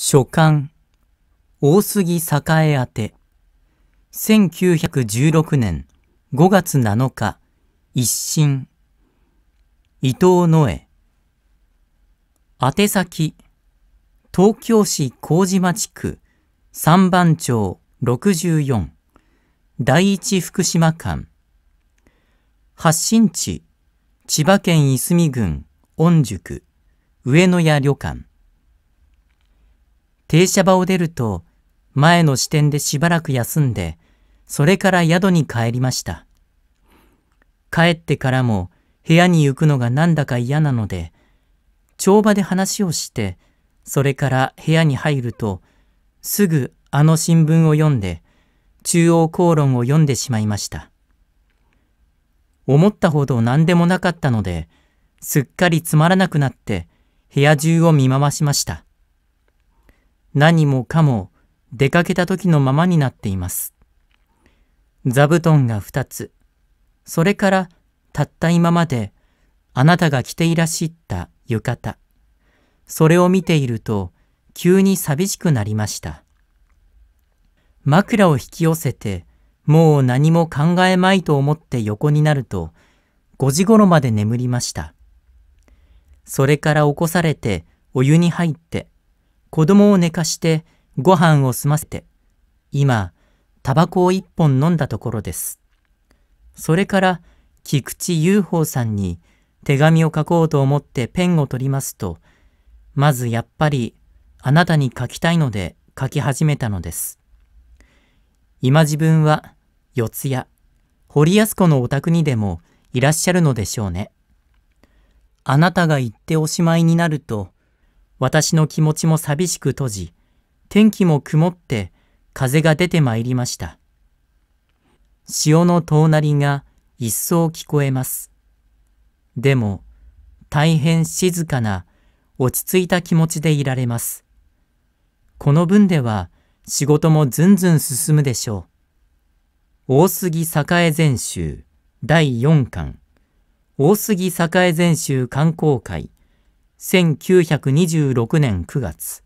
書簡、大杉栄宛て、1916年5月7日、一審、伊藤野江。宛先、東京市麹島地区三番町64、第一福島館。発信地、千葉県いすみ郡御宿、上野屋旅館。停車場を出ると、前の支店でしばらく休んで、それから宿に帰りました。帰ってからも部屋に行くのがなんだか嫌なので、帳場で話をして、それから部屋に入ると、すぐあの新聞を読んで、中央公論を読んでしまいました。思ったほど何でもなかったので、すっかりつまらなくなって、部屋中を見回しました。何もかも出かけた時のままになっています。座布団が2つ、それからたった今まであなたが着ていらしった浴衣。それを見ていると急に寂しくなりました。枕を引き寄せてもう何も考えまいと思って横になると5時頃まで眠りました。それから起こされてお湯に入って子供を寝かしてご飯を済ませて、今、タバコを一本飲んだところです。それから、菊池雄宝さんに手紙を書こうと思ってペンを取りますと、まずやっぱり、あなたに書きたいので書き始めたのです。今自分は、四谷、堀安子のお宅にでもいらっしゃるのでしょうね。あなたが行っておしまいになると、私の気持ちも寂しく閉じ、天気も曇って風が出てまいりました。潮の遠なりが一層聞こえます。でも、大変静かな、落ち着いた気持ちでいられます。この分では、仕事もずんずん進むでしょう。大杉栄全集第4巻、大杉栄全集観光会、1926年9月